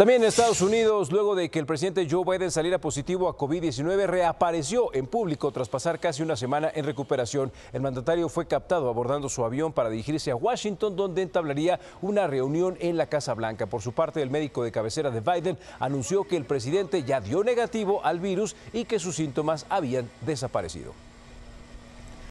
También en Estados Unidos, luego de que el presidente Joe Biden saliera positivo a COVID-19, reapareció en público tras pasar casi una semana en recuperación. El mandatario fue captado abordando su avión para dirigirse a Washington, donde entablaría una reunión en la Casa Blanca. Por su parte, el médico de cabecera de Biden anunció que el presidente ya dio negativo al virus y que sus síntomas habían desaparecido.